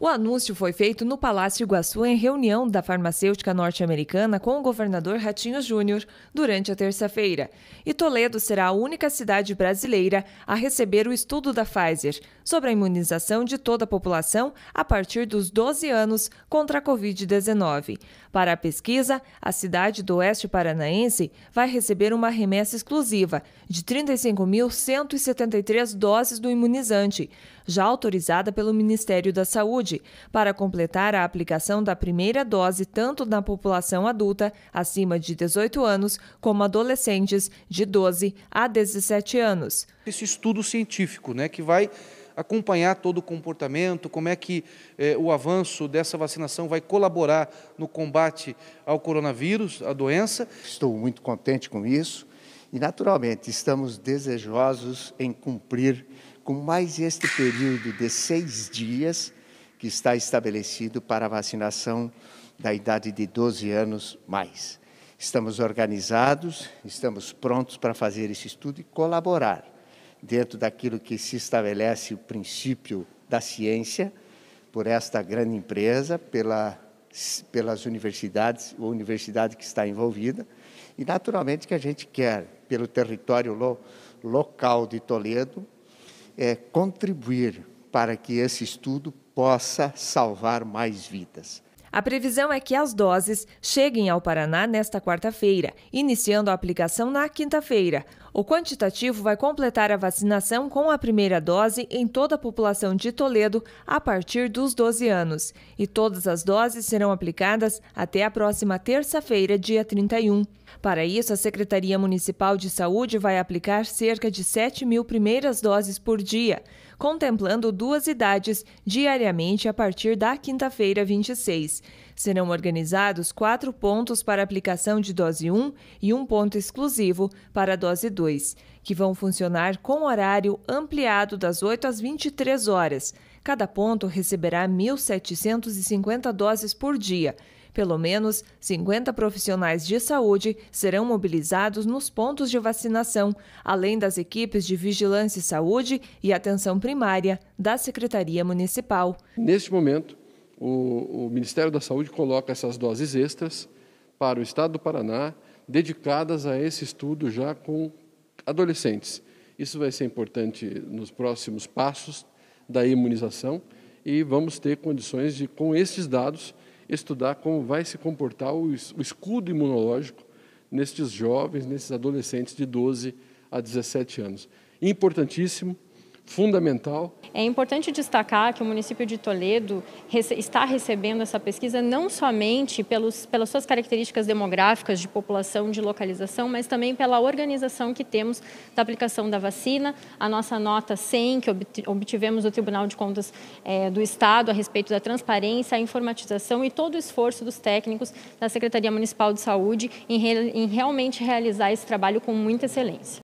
O anúncio foi feito no Palácio Iguaçu em reunião da farmacêutica norte-americana com o governador Ratinho Júnior durante a terça-feira. E Toledo será a única cidade brasileira a receber o estudo da Pfizer, sobre a imunização de toda a população a partir dos 12 anos contra a Covid-19. Para a pesquisa, a cidade do Oeste Paranaense vai receber uma remessa exclusiva de 35.173 doses do imunizante, já autorizada pelo Ministério da Saúde, para completar a aplicação da primeira dose tanto na população adulta acima de 18 anos como adolescentes de 12 a 17 anos. Esse estudo científico, né, que vai acompanhar todo o comportamento, como é que eh, o avanço dessa vacinação vai colaborar no combate ao coronavírus, à doença. Estou muito contente com isso e, naturalmente, estamos desejosos em cumprir com mais este período de seis dias que está estabelecido para a vacinação da idade de 12 anos mais. Estamos organizados, estamos prontos para fazer esse estudo e colaborar dentro daquilo que se estabelece o princípio da ciência, por esta grande empresa, pela, pelas universidades, a universidade que está envolvida, e naturalmente que a gente quer, pelo território lo, local de Toledo, é, contribuir para que esse estudo possa salvar mais vidas. A previsão é que as doses cheguem ao Paraná nesta quarta-feira, iniciando a aplicação na quinta-feira. O quantitativo vai completar a vacinação com a primeira dose em toda a população de Toledo a partir dos 12 anos. E todas as doses serão aplicadas até a próxima terça-feira, dia 31. Para isso, a Secretaria Municipal de Saúde vai aplicar cerca de 7 mil primeiras doses por dia contemplando duas idades diariamente a partir da quinta-feira 26. Serão organizados quatro pontos para aplicação de dose 1 e um ponto exclusivo para dose 2, que vão funcionar com horário ampliado das 8 às 23 horas. Cada ponto receberá 1.750 doses por dia pelo menos 50 profissionais de saúde serão mobilizados nos pontos de vacinação, além das equipes de vigilância e saúde e atenção primária da Secretaria Municipal. Neste momento, o, o Ministério da Saúde coloca essas doses extras para o Estado do Paraná, dedicadas a esse estudo já com adolescentes. Isso vai ser importante nos próximos passos da imunização e vamos ter condições de, com esses dados, estudar como vai se comportar o escudo imunológico nestes jovens, nesses adolescentes de 12 a 17 anos. Importantíssimo, fundamental. É importante destacar que o município de Toledo está recebendo essa pesquisa não somente pelos, pelas suas características demográficas de população, de localização, mas também pela organização que temos da aplicação da vacina. A nossa nota 100, que obtivemos do Tribunal de Contas é, do Estado a respeito da transparência, a informatização e todo o esforço dos técnicos da Secretaria Municipal de Saúde em, re, em realmente realizar esse trabalho com muita excelência.